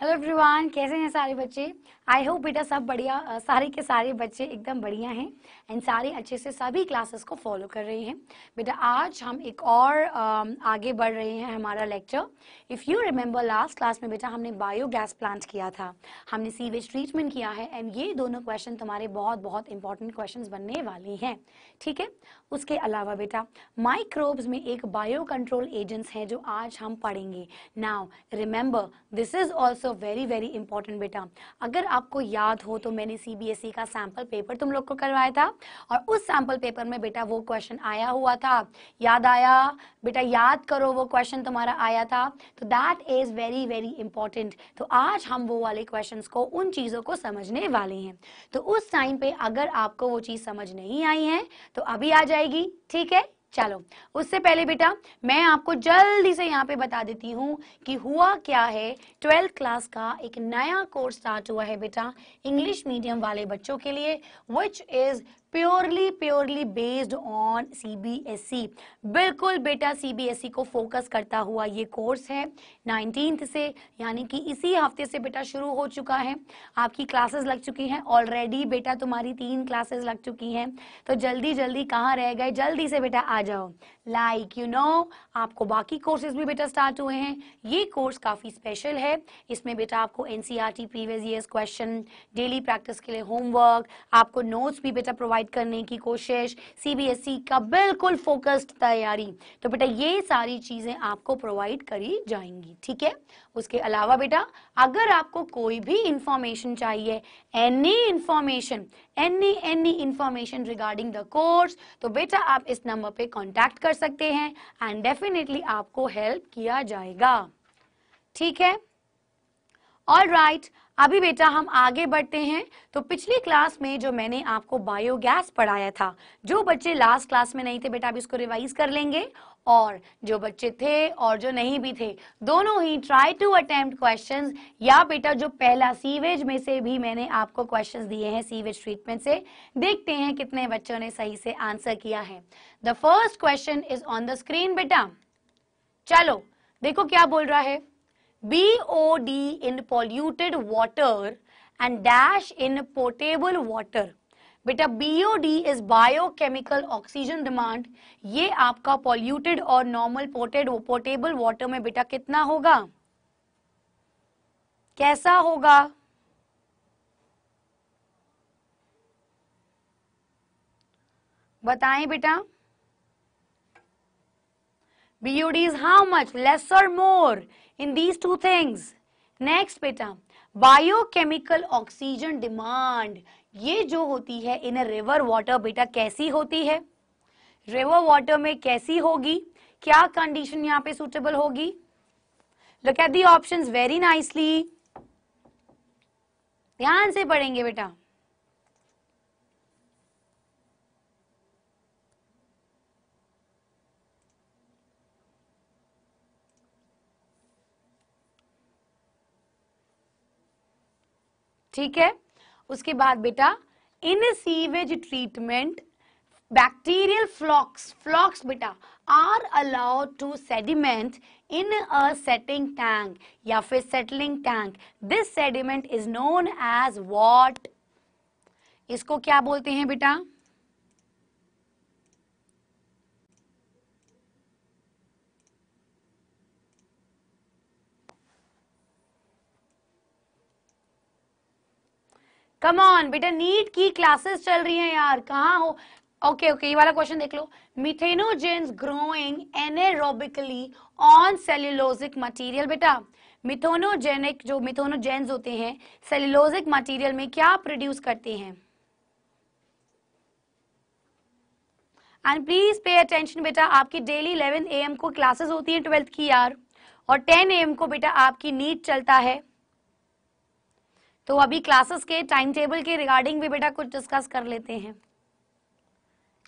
Hello everyone कैसे हैं सारे बच्चे आई होप बेटा सब बढ़िया सारे के सारे बच्चे एकदम बढ़िया हैं एंड सारे अच्छे से सभी क्लासेस को फॉलो कर रहे हैं बेटा आज हम एक और आगे बढ़ रहे हैं हमारा lecture if you remember last class में बेटा हमने बायो गैस प्लांट किया था हमने सीवेज ट्रीटमेंट किया है एंड ये दोनों क्वेश्चन तुम्हारे बहुत बहुत इंपॉर्टेंट क्वेश्चन बनने वाले हैं ठीक है उसके अलावा बेटा माइक्रोब्स में एक बायो कंट्रोल एजेंट्स हैं जो आज हम पढ़ेंगे now remember this is also also very very important बेटा अगर आपको याद हो तो मैंने सीबीएसई e का सैम्पल पेपर तुम लोग को करवाया था और उस सैम्पल पेपर में बेटा वो क्वेश्चन आया हुआ था याद आया बेटा याद करो वो क्वेश्चन तुम्हारा आया था तो that is very very important तो आज हम वो वाले क्वेश्चन को उन चीज़ों को समझने वाले हैं तो उस टाइम पे अगर आपको वो चीज़ समझ नहीं आई है तो अभी आ जाएगी ठीक है चलो उससे पहले बेटा मैं आपको जल्दी से यहाँ पे बता देती हूँ कि हुआ क्या है ट्वेल्थ क्लास का एक नया कोर्स स्टार्ट हुआ है बेटा इंग्लिश मीडियम वाले बच्चों के लिए which is purely purely based on CBSE बिल्कुल बेटा सीबीएसई e को फोकस करता हुआ ये कोर्स है नाइनटीन से यानी कि इसी हफ्ते से बेटा शुरू हो चुका है आपकी क्लासेस लग चुकी हैं ऑलरेडी बेटा तुम्हारी तीन क्लासेस लग चुकी हैं तो जल्दी जल्दी कहाँ रह गए जल्दी से बेटा आ जाओ लाइक यू नो आपको बाकी कोर्सेज भी बेटा स्टार्ट हुए हैं ये कोर्स काफ़ी स्पेशल है इसमें बेटा आपको NCERT previous year question daily practice के लिए होमवर्क आपको नोट्स भी बेटा प्रोवाइड डिवाइड करने की कोशिश सीबीएसई e का बिल्कुल फोकस्ड तैयारी तो बेटा ये सारी चीजें आपको प्रोवाइड करी जाएंगी ठीक है उसके अलावा बेटा अगर आपको कोई भी इंफॉर्मेशन चाहिए any information any any information regarding the course तो बेटा आप इस नंबर पे कॉन्टेक्ट कर सकते हैं एंड डेफिनेटली आपको हेल्प किया जाएगा ठीक है ऑल राइट right, अभी बेटा हम आगे बढ़ते हैं तो पिछली क्लास में जो मैंने आपको बायोगैस पढ़ाया था जो बच्चे लास्ट क्लास में नहीं थे बेटा अभी इसको रिवाइज कर लेंगे और जो बच्चे थे और जो नहीं भी थे दोनों ही ट्राई टू अटेम्प्ट क्वेश्चंस या बेटा जो पहला सीवेज में से भी मैंने आपको क्वेश्चंस दिए हैं सीवेज ट्रीटमेंट से देखते हैं कितने बच्चों ने सही से आंसर किया है the first question is on the screen बेटा चलो देखो क्या बोल रहा है BOD in polluted water and dash in potable water. बेटा BOD is biochemical oxygen demand. ये आपका polluted और normal poted potable water में बेटा कितना होगा कैसा होगा बताएं बेटा BUD is how much? Less or more in these two things. Next, beta. biochemical oxygen demand. ये जो होती है in a river water बेटा कैसी होती है River water में कैसी होगी क्या condition यहाँ पे suitable होगी Look at the options very nicely. ध्यान से पढ़ेंगे बेटा ठीक है उसके बाद बेटा in sewage treatment bacterial flocs flocs बेटा are allowed to sediment in a setting tank या फिर settling tank this sediment is known as what इसको क्या बोलते हैं बेटा कम ऑन बेटा नीट की क्लासेस चल रही हैं यार कहाँ हो ओके ओके ये वाला क्वेश्चन देख लो methanogens growing anaerobically on cellulosic material बेटा मिथोनोजेनिक जो मिथोनोजेंस होते हैं सेल्यूलोजिक मटेरियल में क्या प्रोड्यूस करते हैं एंड प्लीज पे अटेंशन बेटा आपकी डेली 11 ए को क्लासेस होती हैं ट्वेल्थ की यार और 10 ए को बेटा आपकी नीट चलता है तो अभी क्लासेस के टाइम टेबल के रिगार्डिंग भी बेटा कुछ डिस्कस कर लेते हैं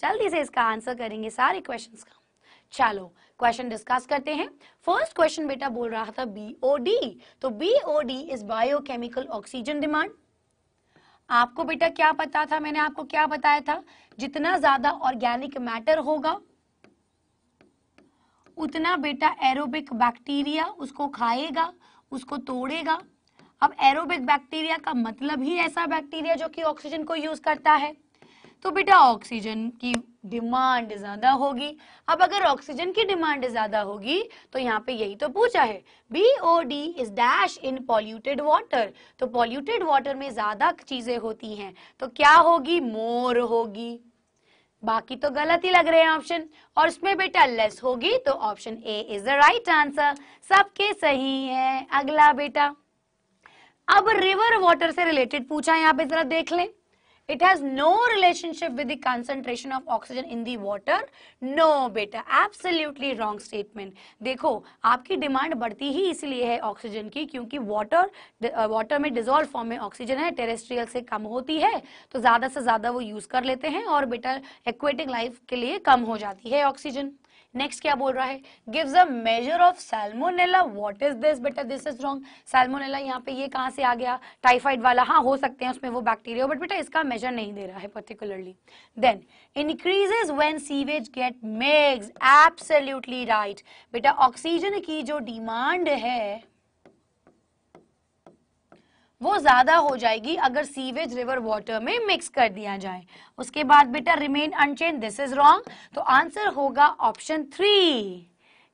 जल्दी से इसका आंसर करेंगे सारे क्वेश्चंस का चलो क्वेश्चन डिस्कस करते हैं फर्स्ट क्वेश्चन बेटा बोल रहा था बीओडी तो BOD is biochemical oxygen demand आपको बेटा क्या पता था मैंने आपको क्या बताया था जितना ज्यादा ऑर्गेनिक मैटर होगा उतना बेटा एरोबिक बैक्टीरिया उसको खाएगा उसको तोड़ेगा अब एरोबिक बैक्टीरिया का मतलब ही ऐसा बैक्टीरिया जो कि ऑक्सीजन को यूज करता है तो बेटा ऑक्सीजन की डिमांड ज्यादा होगी अब अगर ऑक्सीजन की डिमांड ज्यादा होगी तो यहाँ पे यही तो पूछा है B O D is dash in polluted water तो पॉल्यूटेड वाटर में ज्यादा चीजें होती हैं तो क्या होगी मोर होगी बाकी तो गलत ही लग रहे हैं ऑप्शन और उसमें बेटा लेस होगी तो option A is the right answer सबके सही है अगला बेटा अब रिवर वाटर से रिलेटेड पूछा है यहाँ पे जरा देख लें it has no relationship with the concentration of oxygen in the water no beta absolutely wrong statement देखो आपकी डिमांड बढ़ती ही इसलिए है ऑक्सीजन की क्योंकि वाटर वाटर uh, में डिजोल्व फॉर्म में ऑक्सीजन है टेरेस्ट्रियल से कम होती है तो ज्यादा से ज्यादा वो यूज कर लेते हैं और बेटा एक्वेटिक लाइफ के लिए कम हो जाती है ऑक्सीजन नेक्स्ट क्या बोल रहा है gives a measure of salmonella what is this बेटा दिस इज रॉन्ग सैलमोनेला यहाँ पे ये कहाँ से आ गया टाइफाइड वाला हाँ हो सकते हैं उसमें वो बैक्टीरिया बट बेटा इसका मेजर नहीं दे रहा है particularly then increases when sewage gets mixed absolutely right बेटा ऑक्सीजन की जो डिमांड है वो ज़्यादा हो जाएगी अगर सीवेज रिवर वाटर में मिक्स कर दिया जाए उसके बाद बेटा remain unchanged this is wrong तो आंसर होगा ऑप्शन थ्री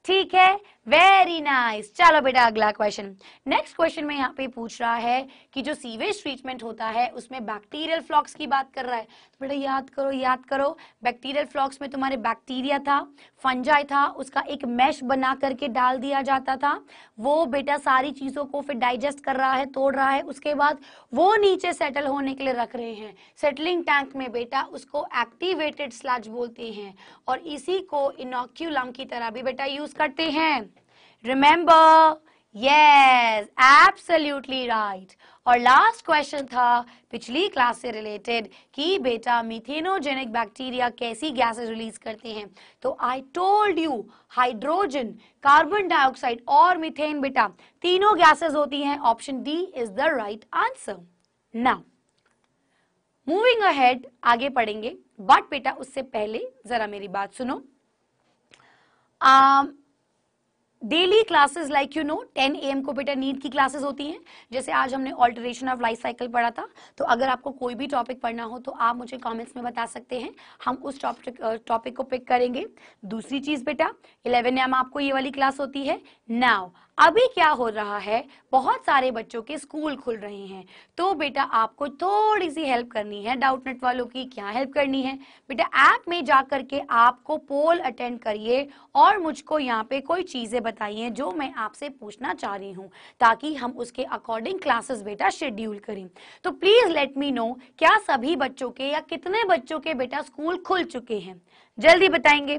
ठीक है वेरी नाइस चलो बेटा अगला क्वेश्चन नेक्स्ट क्वेश्चन में यहाँ पे पूछ रहा है कि जो सीवेज ट्रीटमेंट होता है उसमें बैक्टीरियल फ्लॉक्स की बात कर रहा है तो बेटा याद करो याद करो बैक्टीरियल फ्लॉक्स में तुम्हारे बैक्टीरिया था फंजाई था उसका एक मैश बना करके डाल दिया जाता था वो बेटा सारी चीजों को फिर डाइजेस्ट कर रहा है तोड़ रहा है उसके बाद वो नीचे सेटल होने के लिए रख रहे हैं सेटलिंग टैंक में बेटा उसको एक्टिवेटेड स्लज बोलते हैं और इसी को इनोक्यूलम की तरह भी बेटा यूज करते हैं रिमेंबर यस एब्सोल्युटली राइट और लास्ट क्वेश्चन था पिछली क्लास से रिलेटेड कि बेटा मिथेनोजेनिक बैक्टीरिया कैसी गैसेस रिलीज करते हैं तो I told you hydrogen carbon dioxide और मिथेन बेटा तीनों गैसेस होती हैं option D is the right answer now moving ahead आगे पढ़ेंगे बट बेटा उससे पहले जरा मेरी बात सुनो um, daily classes like you know 10 AM को बेटा नीट की क्लासेस होती हैं जैसे आज हमने ऑल्टरेशन ऑफ लाइफ साइकिल पढ़ा था तो अगर आपको कोई भी टॉपिक पढ़ना हो तो आप मुझे कमेंट्स में बता सकते हैं हम उस टॉपिक टॉपिक को पिक करेंगे दूसरी चीज बेटा 11 एम आपको ये वाली क्लास होती है नाउ अभी क्या हो रहा है बहुत सारे बच्चों के स्कूल खुल रहे हैं तो बेटा आपको थोड़ी सी हेल्प करनी है डाउट नेट वालों की क्या हेल्प करनी है बेटा ऐप में जा करके आपको पोल अटेंड करिए और मुझको यहाँ पे कोई चीज़ें बताइए जो मैं आपसे पूछना चाह रही हूँ ताकि हम उसके अकॉर्डिंग क्लासेस बेटा शेड्यूल करें तो प्लीज़ लेट मी नो क्या सभी बच्चों के या कितने बच्चों के बेटा स्कूल खुल चुके हैं जल्दी बताएंगे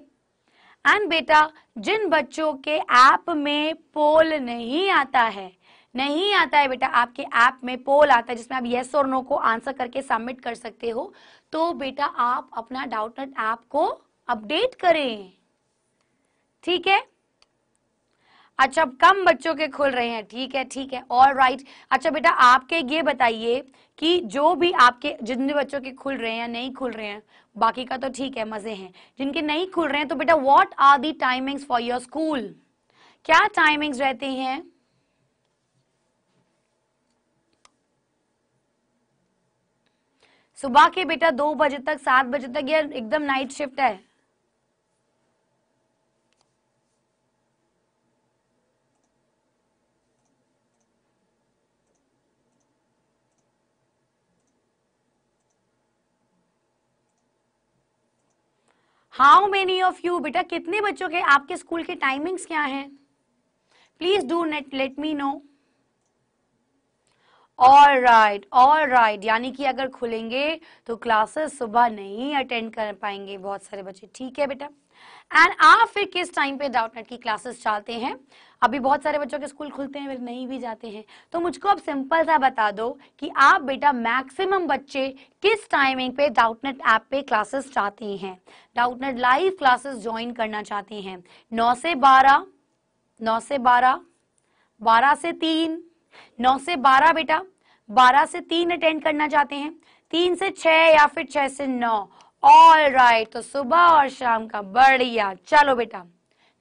एंड बेटा जिन बच्चों के ऐप में पोल नहीं आता है नहीं आता है बेटा आपके ऐप में पोल आता है जिसमें आप येस और नो को आंसर करके सबमिट कर सकते हो तो बेटा आप अपना डाउटनेट ऐप को अपडेट करें ठीक है अच्छा अब कम बच्चों के खुल रहे हैं ठीक है ठीक है और राइट right. अच्छा बेटा आपके ये बताइए कि जो भी आपके जितने बच्चों के खुल रहे हैं नहीं खुल रहे हैं बाकी का तो ठीक है मजे हैं जिनके नहीं खुल रहे हैं तो बेटा what are the timings for your school क्या टाइमिंग्स रहते हैं सुबह के बेटा दो बजे तक सात बजे तक या एकदम नाइट शिफ्ट है हाउ मेनी ऑफ यू बेटा कितने बच्चों के आपके स्कूल के टाइमिंग्स क्या हैं please do not let me know all right all right यानी कि अगर खुलेंगे तो क्लासेस सुबह नहीं अटेंड कर पाएंगे बहुत सारे बच्चे ठीक है बेटा एंड आप फिर किस टाइम पे डाउट नेट की क्लासेस चलते हैं अभी बहुत सारे बच्चों के स्कूल खुलते हैं फिर नहीं भी जाते हैं तो मुझको अब सिंपल सा बता दो कि आप बेटा मैक्सिमम बच्चे किस टाइमिंग पे डाउटनेट ऐप पे क्लासेस चाहते हैं डाउटनेट लाइव क्लासेस ज्वाइन करना चाहते हैं नौ से बारह नौ से बारह बारह से तीन नौ से बारह बेटा बारह से तीन अटेंड करना चाहते हैं तीन से छह या फिर छह से नौ ऑल राइट तो सुबह और शाम का बढ़िया चलो बेटा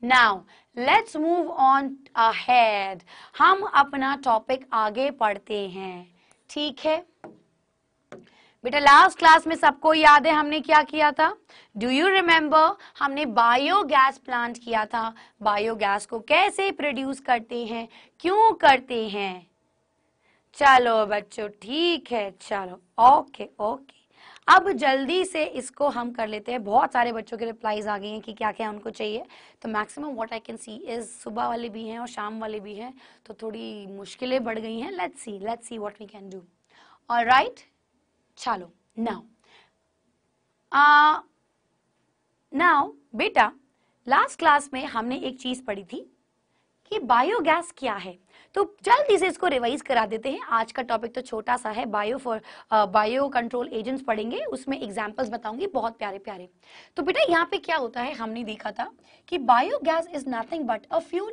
now let's move on ahead हम अपना टॉपिक आगे पढ़ते हैं ठीक है बेटा लास्ट क्लास में सबको याद है हमने क्या किया था डू यू रिमेम्बर हमने बायोगैस प्लांट किया था बायोगैस को कैसे प्रोड्यूस करते हैं क्यों करते हैं चलो बच्चों ठीक है चलो ओके ओके अब जल्दी से इसको हम कर लेते हैं बहुत सारे बच्चों के रिप्लाईज आ गए हैं कि क्या क्या उनको चाहिए तो maximum what I can see is सुबह वाले भी हैं और शाम वाले भी हैं तो थोड़ी मुश्किलें बढ़ गई हैं let's see let's see what we can do all right चलो नाउ नाउ uh, बेटा लास्ट क्लास में हमने एक चीज पढ़ी थी कि बायोगैस क्या है तो जल्दी से इसको रिवाइज करा देते हैं आज का टॉपिक तो छोटा सा है bio for bio control agents पढ़ेंगे उसमें एग्जाम्पल्स बताऊंगी बहुत प्यारे प्यारे तो बेटा यहाँ पे क्या होता है हमने देखा था कि biogas is nothing but a fuel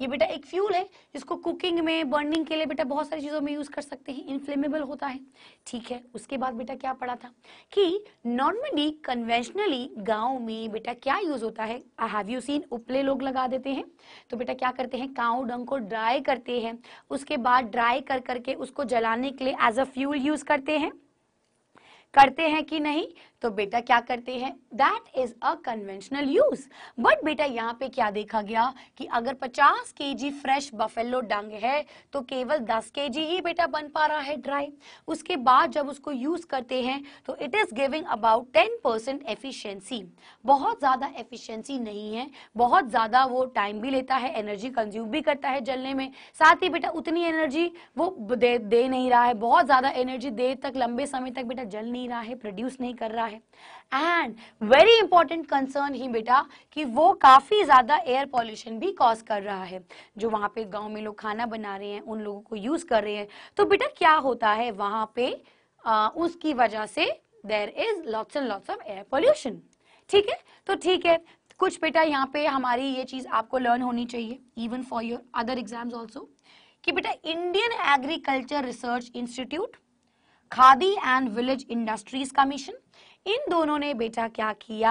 ये बेटा एक फ्यूल है जिसको कुकिंग में बर्निंग के लिए बेटा बहुत सारी चीज़ों में यूज़ कर सकते हैं इनफ्लेमेबल होता है ठीक है उसके बाद बेटा क्या पढ़ा था कि नॉर्मली कन्वेंशनली गाँव में बेटा क्या यूज़ होता है आई हैव यू सीन उपले लोग लगा देते हैं तो बेटा क्या करते हैं काउ डंग को ड्राई करते हैं उसके बाद ड्राई कर करके उसको जलाने के लिए एज अ फ्यूल यूज़ करते हैं करते हैं कि नहीं तो बेटा क्या करते हैं that is a conventional use but बेटा यहाँ पे क्या देखा गया कि अगर 50 के जी फ्रेश बफेलो डंग है तो केवल 10 के जी ही बेटा बन पा रहा है ड्राई उसके बाद जब उसको यूज करते हैं तो it is giving about 10 percent efficiency बहुत ज्यादा एफिशियंसी नहीं है बहुत ज्यादा वो टाइम भी लेता है एनर्जी कंज्यूम भी करता है जलने में साथ ही बेटा उतनी एनर्जी वो दे, दे नहीं रहा है बहुत ज्यादा एनर्जी देर तक लंबे समय तक बेटा जल नहीं रहा है प्रोड्यूस नहीं कर रहा है है एंड वेरी इंपॉर्टेंट कंसर्न ही बेटा कि वो काफी ज्यादा एयर पॉल्यूशन भी कॉज कर रहा है जो वहां पे गांव में लोग खाना बना रहे हैं उन लोगों को यूज कर रहे हैं तो बेटा क्या होता है वहां पे आ, उसकी वजह से there is lots and lots of air pollution ठीक है तो ठीक है कुछ बेटा यहाँ पे हमारी ये चीज आपको लर्न होनी चाहिए even for your other exams also कि बेटा Indian agriculture research institute Khadi and village industries का मिशन इन दोनों ने बेटा क्या किया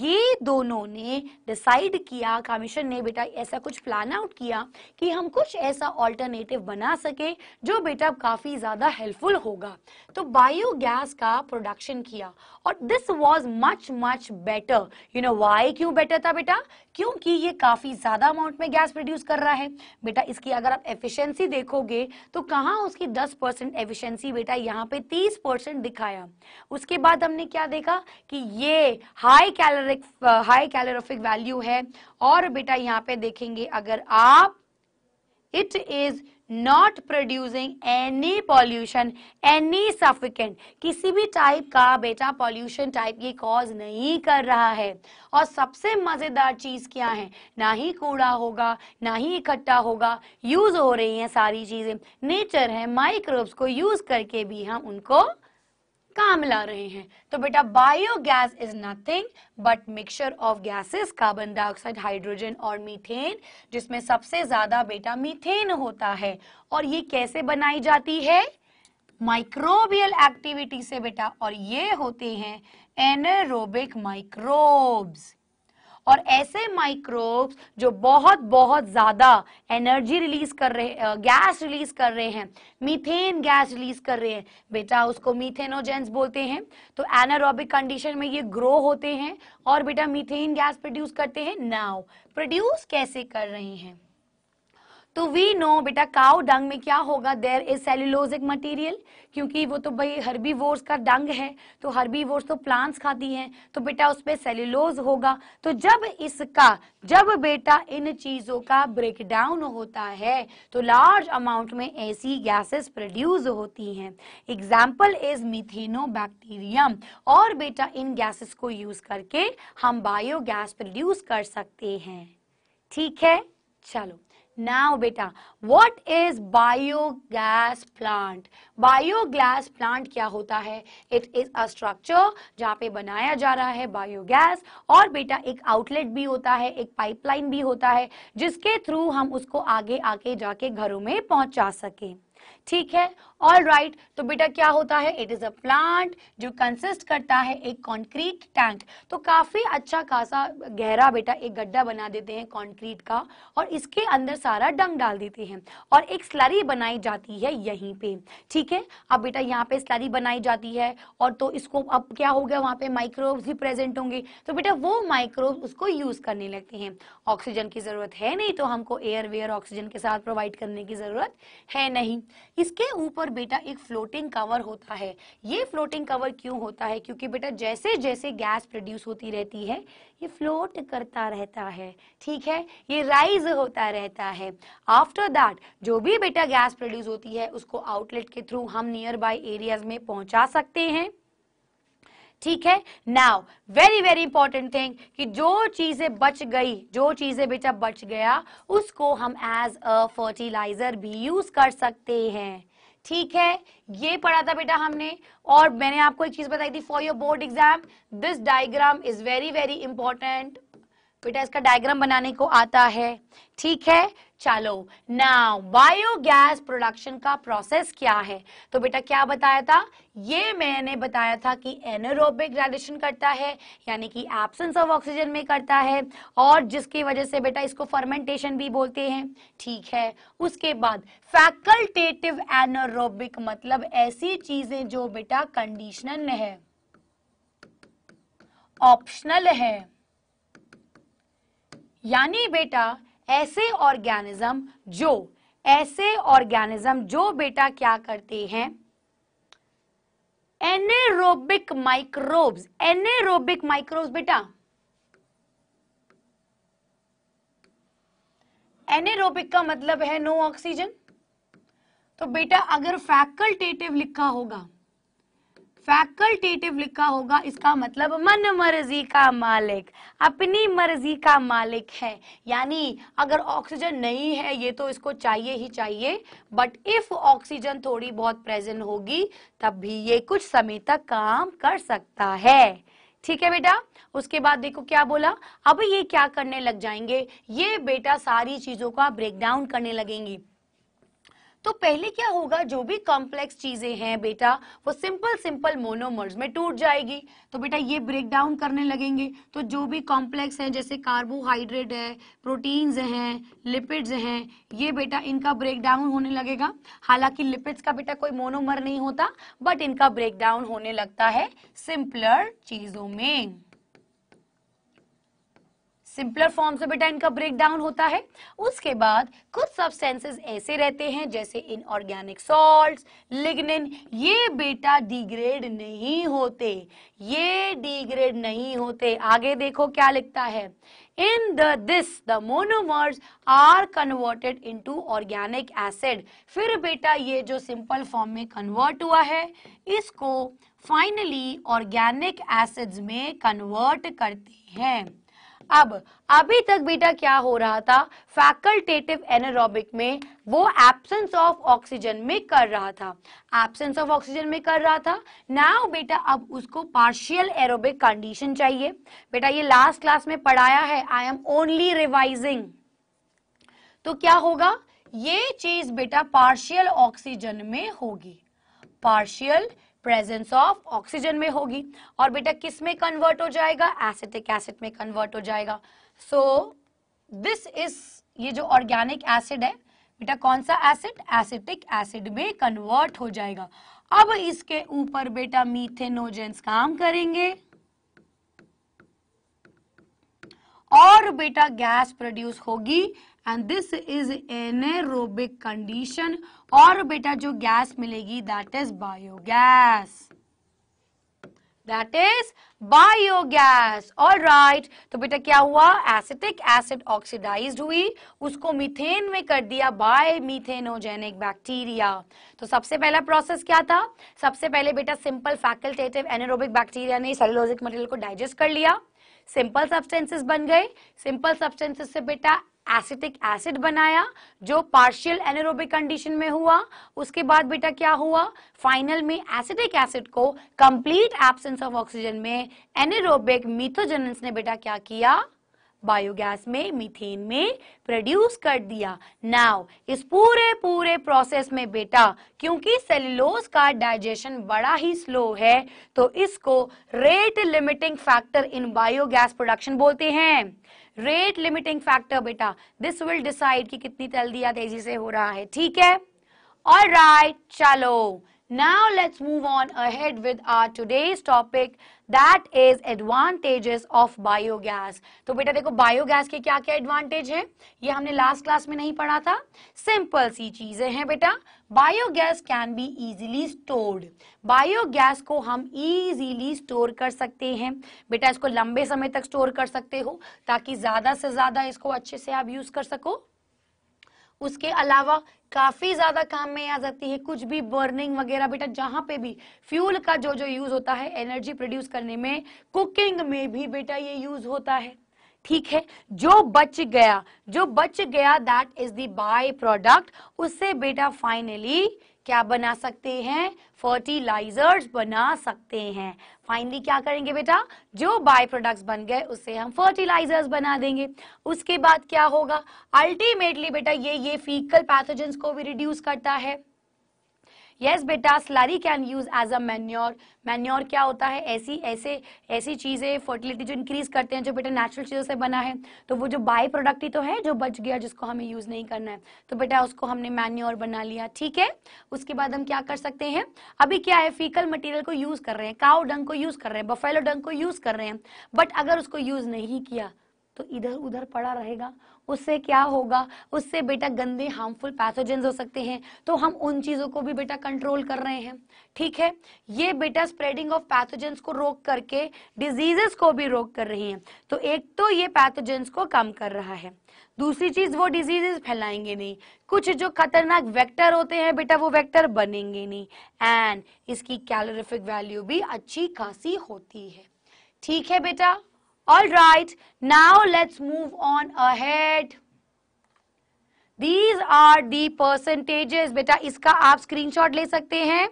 ये दोनों ने डिसाइड किया कमीशन ने बेटा ऐसा कुछ प्लान आउट किया कि हम कुछ ऐसा ऑल्टरनेटिव बना सके जो बेटा काफी ज्यादा हेल्पफुल होगा तो बायोगैस का प्रोडक्शन किया और this was much much better you know why क्यों बेटर था बेटा क्योंकि ये काफी ज्यादा अमाउंट में गैस प्रोड्यूस कर रहा है बेटा इसकी अगर आप एफिशियंसी देखोगे तो कहा उसकी दस परसेंट एफिशियंसी बेटा यहाँ पे तीस परसेंट दिखाया उसके बाद हमने क्या देखा कि ये high calorie caloric high calorific value है और बेटा यहाँ पे देखेंगे अगर आप it is not producing any pollution any sufficient किसी भी टाइप का बेटा पॉल्यूशन टाइप ये कॉज नहीं कर रहा है और सबसे मज़ेदार चीज़ क्या है ना ही कूड़ा होगा ना ही इकट्ठा होगा यूज़ हो रही है सारी चीज़ें नेचर है माइक्रोब्स को यूज़ करके भी हम उनको काम ला रहे हैं तो बेटा biogas is nothing but mixture of gases carbon dioxide hydrogen और मीथेन जिसमें सबसे ज्यादा बेटा मीथेन होता है और ये कैसे बनाई जाती है माइक्रोबियल एक्टिविटी से बेटा और ये होते हैं एनरोबिक माइक्रोब्स और ऐसे माइक्रोब्स जो बहुत बहुत ज्यादा एनर्जी रिलीज कर रहे गैस रिलीज कर रहे हैं मीथेन गैस रिलीज कर रहे हैं बेटा उसको मीथेनोजेंस बोलते हैं तो एनारोबिक कंडीशन में ये ग्रो होते हैं और बेटा मीथेन गैस प्रोड्यूस करते हैं नाउ प्रोड्यूस कैसे कर रहे हैं तो वी नो बेटा काउ डंग में क्या होगा देर इज सेल्यूलोजिक मटेरियल क्योंकि वो तो भाई हर्बी का डंग है तो हर्बी तो प्लांट्स खाती हैं तो बेटा उस पर सेल्यूलोज होगा तो जब इसका जब बेटा इन चीजों का ब्रेकडाउन होता है तो लार्ज अमाउंट में ऐसी गैसेस प्रोड्यूस होती हैं एग्जाम्पल इज बैक्टीरियम और बेटा इन गैसेस को यूज करके हम बायोगैस प्रोड्यूस कर सकते हैं ठीक है चलो नाउ बेटा what is biogas plant biogas plant क्या होता है इट इज अ स्ट्रक्चर जहां पे बनाया जा रहा है बायोगैस और बेटा एक आउटलेट भी होता है एक पाइपलाइन भी होता है जिसके थ्रू हम उसको आगे आके जाके घरों में पहुंचा सके ठीक है ऑल राइट right, तो बेटा क्या होता है इट इज अ प्लांट जो कंसिस्ट करता है एक कॉन्क्रीट टैंक तो काफी अच्छा खासा गहरा बेटा एक गड्ढा बना देते हैं कॉन्क्रीट का और इसके अंदर सारा डंग डाल देते हैं और एक स्लरी बनाई जाती है यहीं पे ठीक है अब बेटा यहाँ पे स्लरी बनाई जाती है और तो इसको अब क्या हो गया वहां पे माइक्रोव भी प्रेजेंट होंगे तो बेटा वो माइक्रोव उसको यूज करने लगते हैं ऑक्सीजन की जरूरत है नहीं तो हमको एयर वेयर ऑक्सीजन के साथ प्रोवाइड करने की जरूरत है नहीं इसके ऊपर बेटा एक फ्लोटिंग कवर होता है ये फ्लोटिंग कवर क्यों होता है क्योंकि बेटा जैसे जैसे गैस प्रोड्यूस होती रहती है ये फ्लोट करता रहता है ठीक है ये राइज होता रहता है आफ्टर दैट जो भी बेटा गैस प्रोड्यूस होती है उसको आउटलेट के थ्रू हम नियर बाय एरियाज में पहुंचा सकते हैं ठीक है now very very important thing कि जो चीजें बच गई जो चीजें बेटा बच गया उसको हम एज अ फर्टिलाइजर भी यूज कर सकते हैं ठीक है ये पढ़ा था बेटा हमने और मैंने आपको एक चीज बताई थी for your board exam this diagram is very very important बेटा इसका डायग्राम बनाने को आता है ठीक है चलो नाउ बायोगैस प्रोडक्शन का प्रोसेस क्या है तो बेटा क्या बताया था ये मैंने बताया था कि एनोरोबिक ग्रेडेशन करता है यानी कि एब्सेंस ऑफ ऑक्सीजन में करता है और जिसकी वजह से बेटा इसको फर्मेंटेशन भी बोलते हैं ठीक है उसके बाद फैकल्टेटिव एनोरोबिक मतलब ऐसी चीजें जो बेटा कंडीशनल है ऑप्शनल है यानी बेटा ऐसे ऑर्गेनिज्म जो ऐसे ऑर्गेनिज्म जो बेटा क्या करते हैं एनेरोबिक माइक्रोब्स एनेरोबिक माइक्रोब्स बेटा एनेरोबिक का मतलब है नो ऑक्सीजन तो बेटा अगर फैकल्टेटिव लिखा होगा फैकल्टेटिव लिखा होगा इसका मतलब मन मर्जी का मालिक अपनी मर्जी का मालिक है यानी अगर ऑक्सीजन नहीं है ये तो इसको चाहिए ही चाहिए बट इफ ऑक्सीजन थोड़ी बहुत प्रेजेंट होगी तब भी ये कुछ समय तक काम कर सकता है ठीक है बेटा उसके बाद देखो क्या बोला अब ये क्या करने लग जाएंगे ये बेटा सारी चीजों का डाउन करने लगेंगी तो पहले क्या होगा जो भी कॉम्प्लेक्स चीजें हैं बेटा वो सिंपल सिंपल मोनोमर्स में टूट जाएगी तो बेटा ये ब्रेक डाउन करने लगेंगे तो जो भी कॉम्प्लेक्स हैं जैसे कार्बोहाइड्रेट है प्रोटीन्स हैं लिपिड्स हैं ये बेटा इनका ब्रेक डाउन होने लगेगा हालांकि लिपिड्स का बेटा कोई मोनोमर नहीं होता बट इनका ब्रेक डाउन होने लगता है सिंपलर चीजों में सिंपलर फॉर्म से बेटा इनका ब्रेक डाउन होता है उसके बाद कुछ सब्सटेंसेस ऐसे रहते हैं जैसे इनऑर्गेनिक सॉल्ट लिग्निन ये बेटा डिग्रेड नहीं होते ये डिग्रेड नहीं होते आगे देखो क्या लिखता है in the this the monomers are converted into organic acid फिर बेटा ये जो सिंपल फॉर्म में कन्वर्ट हुआ है इसको फाइनली ऑर्गेनिक एसिड्स में कन्वर्ट करते हैं अब अभी तक बेटा क्या हो रहा था फैकल्टेटिव एनरोबिक में वो एब्सेंस ऑफ ऑक्सीजन में कर रहा था एब्सेंस ऑफ ऑक्सीजन में कर रहा था नाउ बेटा अब उसको पार्शियल एरोबिक कंडीशन चाहिए बेटा ये लास्ट क्लास में पढ़ाया है आई एम ओनली रिवाइजिंग तो क्या होगा ये चीज बेटा पार्शियल ऑक्सीजन में होगी पार्शियल प्रेजेंस ऑफ ऑक्सीजन में होगी और बेटा किस में कन्वर्ट हो जाएगा एसिटिक एसिड में कन्वर्ट हो जाएगा सो दिस इज ये जो ऑर्गेनिक एसिड है बेटा कौन सा एसिड एसिटिक एसिड में कन्वर्ट हो जाएगा अब इसके ऊपर बेटा मीथेनोजेंस काम करेंगे और बेटा गैस प्रोड्यूस होगी and this is anaerobic condition और बेटा जो गैस मिलेगी that is biogas that is biogas all right तो बेटा क्या हुआ एसिटिक एसिड ऑक्सीडाइज हुई उसको मीथेन में कर दिया बाय मीथेनोजेनिक बैक्टीरिया तो सबसे पहला प्रोसेस क्या था सबसे पहले बेटा सिंपल फैकल्टेटिव एनरोबिक बैक्टीरिया ने सेलुलोजिक मटेरियल को डाइजेस्ट कर लिया सिंपल सब्सटेंसेस बन गए सिंपल सब्सटेंसेस से बेटा एसिटिक एसिड बनाया जो पार्शियल एनरोबिक कंडीशन में हुआ उसके बाद बेटा क्या हुआ फाइनल में एसिटिक एसिड को कंप्लीट एब्सेंस ऑफ ऑक्सीजन में एनरोबिक मीथोजेनेंस ने बेटा क्या किया बायोगैस में मीथेन में प्रोड्यूस कर दिया नाउ इस पूरे पूरे प्रोसेस में बेटा क्योंकि सेल्यूलोज का डाइजेशन बड़ा ही स्लो है तो इसको rate limiting factor in biogas production बोलते हैं रेट लिमिटिंग फैक्टर बेटा दिस विल डिसाइड कि कितनी तल दिया तेजी से हो रहा है ठीक है और राइट right, चलो Now let's move on ahead with our today's topic that is advantages of biogas. तो बेटा देखो biogas के क्या क्या advantage हैं ये हमने last class में नहीं पढ़ा था Simple सी चीजें हैं बेटा Biogas can be easily stored. Biogas को हम easily store कर सकते हैं बेटा इसको लंबे समय तक store कर सकते हो ताकि ज़्यादा से ज़्यादा इसको अच्छे से आप यूज़ कर सको उसके अलावा काफ़ी ज़्यादा काम में आ जाती है कुछ भी बर्निंग वगैरह बेटा जहाँ पे भी फ्यूल का जो जो यूज़ होता है एनर्जी प्रोड्यूस करने में कुकिंग में भी बेटा ये यूज़ होता है ठीक है जो बच गया जो बच गया दैट इज द प्रोडक्ट उससे बेटा फाइनली क्या बना सकते हैं फर्टिलाइजर्स बना सकते हैं फाइनली क्या करेंगे बेटा जो बाय प्रोडक्ट्स बन गए उससे हम फर्टिलाइजर्स बना देंगे उसके बाद क्या होगा अल्टीमेटली बेटा ये ये फीकल पैथोजेंस को भी रिड्यूस करता है यस बेटा slurry can use as a manure manure क्या होता है ऐसी ऐसे ऐसी चीज़ें फर्टिलिटी जो इंक्रीज करते हैं जो बेटा नेचुरल चीज़ों से बना है तो वो जो बाई प्रोडक्ट ही तो है जो बच गया जिसको हमें यूज़ नहीं करना है तो बेटा उसको हमने मैन्योर बना लिया ठीक है उसके बाद हम क्या कर सकते हैं अभी क्या है फीकल मटीरियल को यूज़ कर रहे हैं काओ डंग को यूज़ कर रहे हैं बफेलो डंग को यूज़ कर रहे हैं बट अगर उसको यूज़ नहीं किया तो इधर उधर पड़ा रहेगा उससे क्या होगा उससे बेटा गंदे हार्मफुल पैथोजेंस हो सकते हैं तो हम उन चीज़ों को भी बेटा कंट्रोल कर रहे हैं ठीक है ये बेटा स्प्रेडिंग ऑफ पैथोजेंस को रोक करके डिजीजेस को भी रोक कर रही है तो एक तो ये पैथोजेंस को कम कर रहा है दूसरी चीज वो डिजीजेस फैलाएंगे नहीं कुछ जो खतरनाक वेक्टर होते हैं बेटा वो वेक्टर बनेंगे नहीं एंड इसकी कैलोरिफिक वैल्यू भी अच्छी खासी होती है ठीक है बेटा All right, now let's move on ahead. These are the percentages. बेटा इसका आप स्क्रीनशॉट ले सकते हैं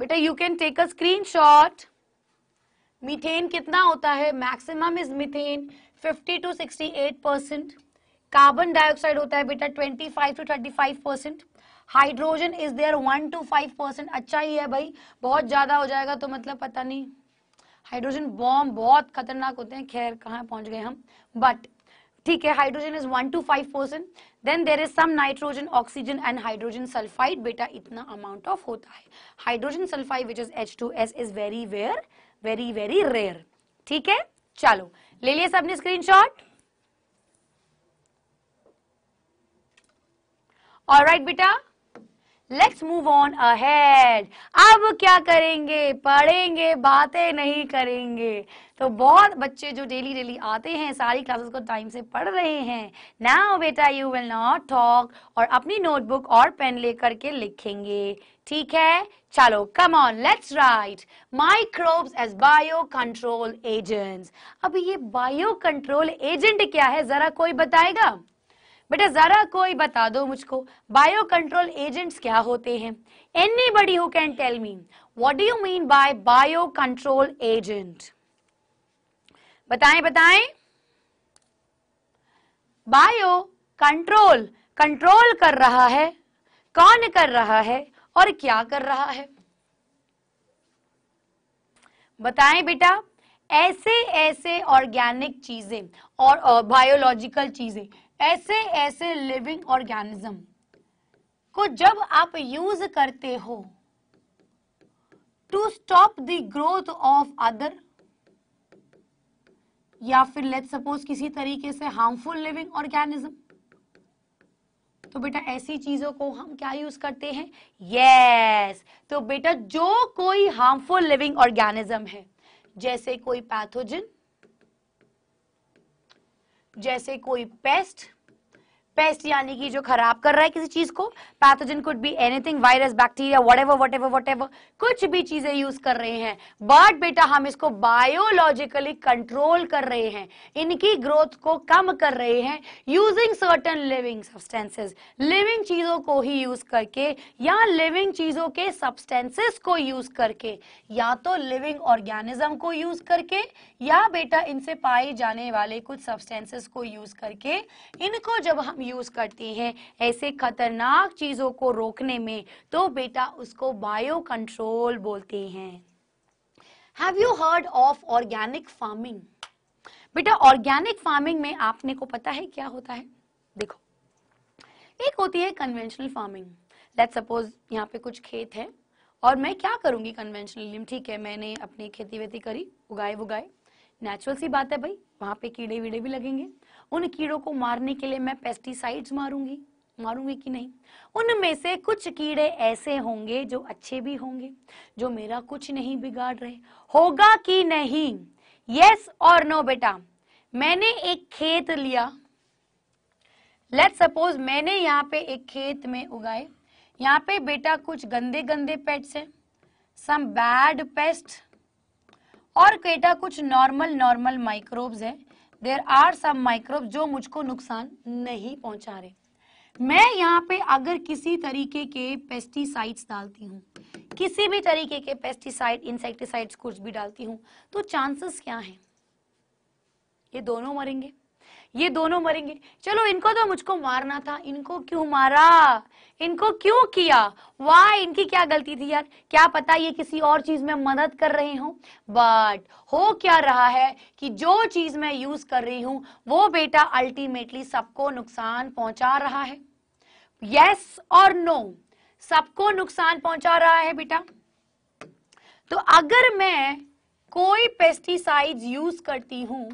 बेटा you can take a screenshot methane कितना होता है maximum is methane 50 to 68 percent carbon dioxide होता है बेटा 25 to 35 percent hydrogen is there one to five percent अच्छा ही है भाई बहुत ज्यादा हो जाएगा तो मतलब पता नहीं हाइड्रोजन बॉम्ब बहुत खतरनाक होते हैं खैर कहाँ पहुंच गए हम बट ठीक है hydrogen is one to five percent then there is some nitrogen oxygen and hydrogen sulphide बेटा इतना अमाउंट ऑफ होता है hydrogen sulphide which is H two S is very where very very rare ठीक है चलो ले लिए सबने स्क्रीन शॉट और राइट बेटा लेट्स मूव ऑन अहेड अब क्या करेंगे पढ़ेंगे बातें नहीं करेंगे तो बहुत बच्चे जो डेली डेली आते हैं सारी क्लासेस को टाइम से पढ़ रहे हैं नाउ बेटा यू विल नॉट टॉक और अपनी नोटबुक और पेन लेकर के लिखेंगे ठीक है चलो come on let's write microbes as bio control agents अब ये बायो कंट्रोल एजेंट क्या है जरा कोई बताएगा बेटा जरा कोई बता दो मुझको बायो कंट्रोल एजेंट्स क्या होते हैं anybody who can tell me what do you mean by bio control agent बताएं बताएं बायो कंट्रोल कंट्रोल कर रहा है कौन कर रहा है और क्या कर रहा है बताएं बेटा ऐसे ऐसे ऑर्गेनिक चीजें और बायोलॉजिकल चीजें ऐसे ऐसे लिविंग ऑर्गेनिज्म को जब आप यूज करते हो to stop the growth of other या फिर लेट सपोज किसी तरीके से हार्मफुल लिविंग ऑर्गेनिज्म तो बेटा ऐसी चीजों को हम क्या यूज करते हैं यस yes! तो बेटा जो कोई हार्मफुल लिविंग ऑर्गेनिज्म है जैसे कोई पैथोजन जैसे कोई पेस्ट पेस्ट यानी कि जो खराब कर रहा है किसी चीज को pathogen could be anything virus bacteria ever whatever कुछ भी चीजें यूज कर रहे हैं बट बेटा हम इसको बायोलॉजिकली कंट्रोल कर रहे हैं इनकी ग्रोथ को कम कर रहे हैं using certain living substances living चीजों को ही यूज करके या लिविंग चीजों के सब्सटेंसेस को यूज करके या तो लिविंग ऑर्गेनिज्म को यूज करके या बेटा इनसे पाए जाने वाले कुछ सब्सटेंसेस को यूज करके इनको जब हम यूज करते हैं ऐसे खतरनाक चीजों को रोकने में तो बेटा उसको बायो कंट्रोल बोलते हैं have you heard of organic farming बेटा ऑर्गेनिक फार्मिंग में आपने को पता है क्या होता है देखो एक होती है कन्वेंशनल फार्मिंग लेट सपोज यहाँ पे कुछ खेत है और मैं क्या करूंगी कन्वेंशनली ठीक है मैंने अपनी खेती वेती करी उगाए उगाए नेचुरल सी बात है भाई वहां पे कीड़े वीड़े भी लगेंगे उन कीड़ों को मारने के लिए मैं पेस्टिसाइड्स मारूंगी मारूंगी कि नहीं उनमें से कुछ कीड़े ऐसे होंगे जो अच्छे भी होंगे जो मेरा कुछ नहीं बिगाड़ रहे होगा कि नहीं यस और नो बेटा मैंने एक खेत लिया लेट सपोज मैंने यहाँ पे एक खेत में उगाए यहाँ पे बेटा कुछ गंदे गंदे पेट्स हैं सम बैड पेस्ट और बेटा कुछ नॉर्मल नॉर्मल माइक्रोब्स है देर आर सब माइक्रोब जो मुझको नुकसान नहीं पहुंचा रहे मैं यहाँ पे अगर किसी तरीके के पेस्टिसाइड्स डालती हूँ किसी भी तरीके के पेस्टिसाइड इंसेक्टिसाइड्स कुछ भी डालती हूँ तो चांसेस क्या हैं ये दोनों मरेंगे ये दोनों मरेंगे चलो इनको तो मुझको मारना था इनको क्यों मारा इनको क्यों किया वाह इनकी क्या गलती थी यार क्या पता ये किसी और चीज में मदद कर रहे हूं बट हो क्या रहा है कि जो चीज मैं यूज कर रही हूं वो बेटा अल्टीमेटली सबको नुकसान पहुंचा रहा है यस और नो सबको नुकसान पहुंचा रहा है बेटा तो अगर मैं कोई पेस्टिसाइड यूज करती हूं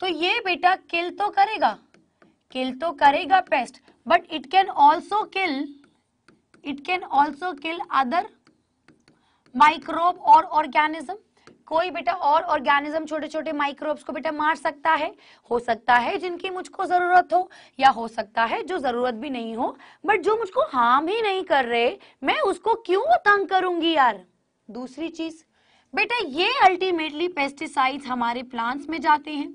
तो ये बेटा किल तो करेगा किल तो करेगा pest but it can also kill it can also kill other microbe और ऑर्गेनिज्म कोई बेटा और ऑर्गेनिज्म छोटे छोटे माइक्रोब्स को बेटा मार सकता है हो सकता है जिनकी मुझको जरूरत हो या हो सकता है जो जरूरत भी नहीं हो बट जो मुझको हार्म ही नहीं कर रहे मैं उसको क्यों तंग करूंगी यार दूसरी चीज बेटा ये अल्टीमेटली पेस्टिसाइड्स हमारे प्लांट्स में जाते हैं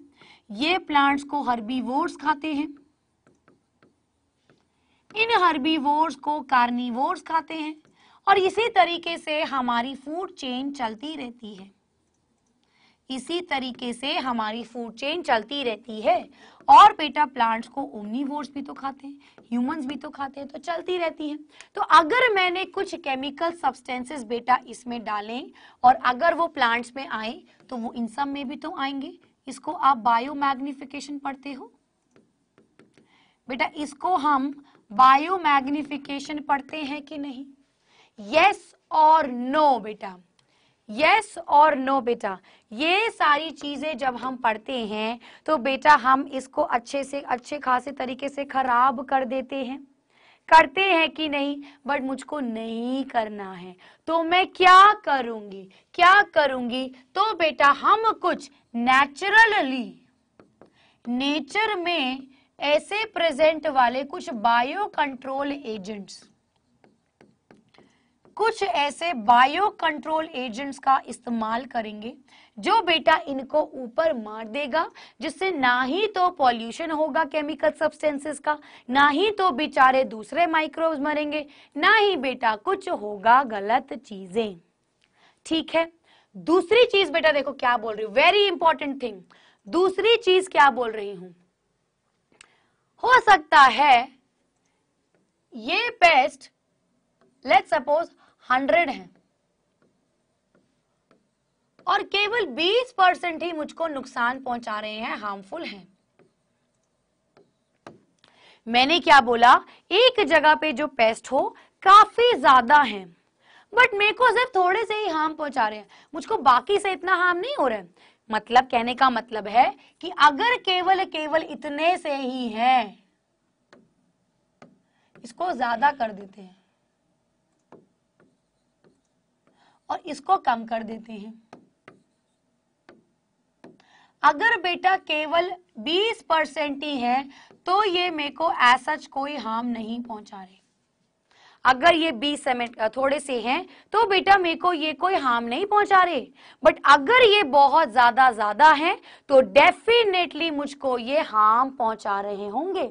ये प्लांट्स को हर्बीवोर्स खाते हैं इन हर्बीवोर्स को कार्निवोर्स खाते हैं और इसी तरीके से हमारी फूड चेन चलती रहती है इसी तरीके से हमारी फूड चेन चलती रहती है और बेटा प्लांट्स को ओमनीवोर्स भी तो खाते हैं ह्यूमंस भी तो खाते हैं तो चलती रहती है तो अगर मैंने कुछ केमिकल सब्सटेंसेस बेटा इसमें डालें और अगर वो प्लांट्स में आए तो वो इन सब में भी तो आएंगे इसको आप बायो मैग्निफिकेशन पढ़ते हो बेटा इसको हम बायो मैग्निफिकेशन पढ़ते हैं कि नहीं यस और नो बेटा यस और नो बेटा ये सारी चीज़ें जब हम पढ़ते हैं तो बेटा हम इसको अच्छे से अच्छे खासे तरीके से खराब कर देते हैं करते हैं कि नहीं बट मुझको नहीं करना है तो मैं क्या करूंगी क्या करूंगी तो बेटा हम कुछ नेचुरली नेचर में ऐसे प्रेजेंट वाले कुछ बायो कंट्रोल एजेंट्स कुछ ऐसे बायो कंट्रोल एजेंट्स का इस्तेमाल करेंगे जो बेटा इनको ऊपर मार देगा जिससे ना ही तो पॉल्यूशन होगा केमिकल सब्सटेंसेस का ना ही तो बेचारे दूसरे माइक्रोब्स मरेंगे ना ही बेटा कुछ होगा गलत चीजें ठीक है दूसरी चीज बेटा देखो क्या बोल रही हूं वेरी इंपॉर्टेंट थिंग दूसरी चीज क्या बोल रही हूं हो सकता है ये पेस्ट लेट सपोज हंड्रेड है और केवल बीस परसेंट ही मुझको नुकसान पहुंचा रहे हैं हार्मफुल हैं मैंने क्या बोला एक जगह पे जो पेस्ट हो काफी ज्यादा हैं बट मेरे को सिर्फ थोड़े से ही हार्म पहुंचा रहे हैं मुझको बाकी से इतना हार्म नहीं हो रहा है मतलब कहने का मतलब है कि अगर केवल केवल इतने से ही है इसको ज्यादा कर देते हैं और इसको कम कर देते हैं अगर बेटा केवल 20 परसेंट ही है तो ये मेरे को ऐसा कोई हार्म नहीं पहुंचा रहे अगर ये बीस सेमेंट थोड़े से हैं तो बेटा मेरे को ये कोई हार्म नहीं पहुंचा रहे बट अगर ये बहुत ज्यादा ज्यादा हैं तो डेफिनेटली मुझको ये हार्म पहुंचा रहे होंगे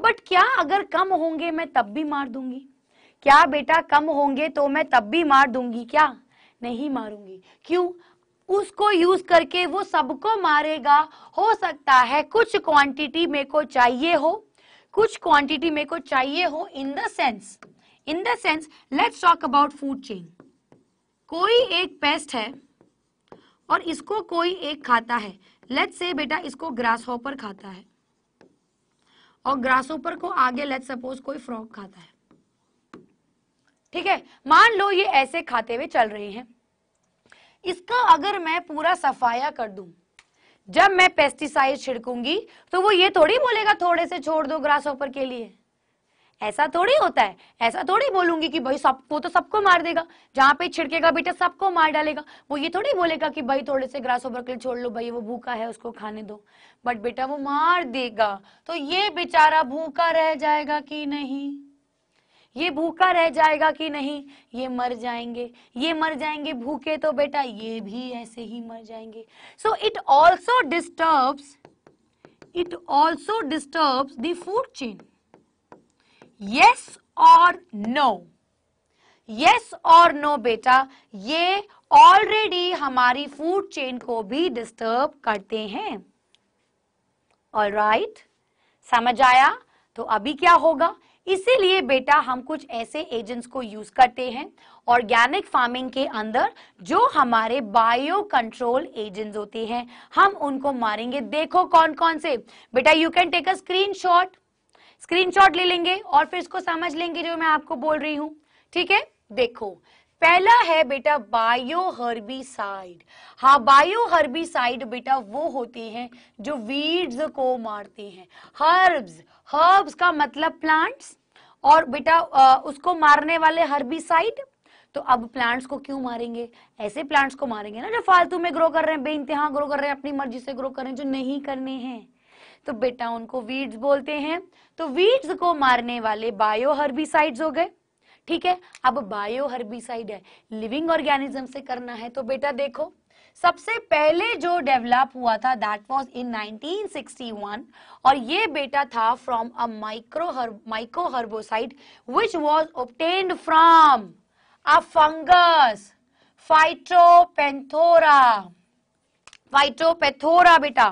बट क्या अगर कम होंगे मैं तब भी मार दूंगी क्या बेटा कम होंगे तो मैं तब भी मार दूंगी क्या नहीं मारूंगी क्यों उसको यूज करके वो सबको मारेगा हो सकता है कुछ क्वांटिटी मेरे को चाहिए हो कुछ क्वांटिटी मेरे को चाहिए हो in the sense in the sense let's talk about food chain कोई एक पेस्ट है और इसको कोई एक खाता है लेट्स से बेटा इसको ग्रास हॉपर खाता है और ग्रास हॉपर को आगे लेट्स सपोज कोई फ्रॉग खाता है ठीक है मान लो ये ऐसे खाते हुए चल रहे हैं इसका अगर मैं पूरा सफाया कर दूं जब मैं पेस्टिसाइड छिड़कूंगी तो वो ये थोड़ी बोलेगा थोड़े से छोड़ दो ग्रास ऑपर के लिए ऐसा थोड़ी होता है ऐसा थोड़ी बोलूंगी कि भाई सब वो तो सबको मार देगा जहां पे छिड़केगा बेटा सबको मार डालेगा वो ये थोड़ी बोलेगा कि भाई थोड़े से ग्रास ओवर के लिए छोड़ लो भाई वो भूखा है उसको खाने दो बट बेटा वो मार देगा तो ये बेचारा भूखा रह जाएगा कि नहीं ये भूखा रह जाएगा कि नहीं ये मर जाएंगे ये मर जाएंगे भूखे तो बेटा ये भी ऐसे ही मर जाएंगे so it also disturbs it also disturbs the food chain yes और नो यस और नो बेटा ये ऑलरेडी हमारी फूड चेन को भी डिस्टर्ब करते हैं ऑल राइट right? समझ आया तो अभी क्या होगा इसीलिए बेटा हम कुछ ऐसे एजेंट्स को यूज करते हैं ऑर्गेनिक फार्मिंग के अंदर जो हमारे बायो कंट्रोल एजेंट्स होते हैं हम उनको मारेंगे देखो कौन कौन से बेटा you can take a screenshot screenshot ले लेंगे और फिर इसको समझ लेंगे जो मैं आपको बोल रही हूँ ठीक है देखो पहला है बेटा बायो हर्बी साइड हाँ बायो हर्बी साइड बेटा वो होते हैं जो वीड्स को मारते हैं हर्ब्स हर्ब्स का मतलब प्लांट्स और बेटा उसको मारने वाले हर्बिसाइड तो अब प्लांट्स को क्यों मारेंगे ऐसे प्लांट्स को मारेंगे ना जो फालतू में ग्रो कर रहे हैं बेइंतहा ग्रो कर रहे हैं अपनी मर्जी से ग्रो कर रहे हैं जो नहीं करने हैं तो बेटा उनको वीड्स बोलते हैं तो वीड्स को मारने वाले बायो हर्बिसाइड्स हो गए ठीक है अब बायो हर्बिसाइड है लिविंग ऑर्गेनिज्म से करना है तो बेटा देखो सबसे पहले जो डेवलप हुआ था दैट वाज इन 1961 और ये बेटा था from a micro micro herbicide which was obtained from a fungus phytophthora phytophthora बेटा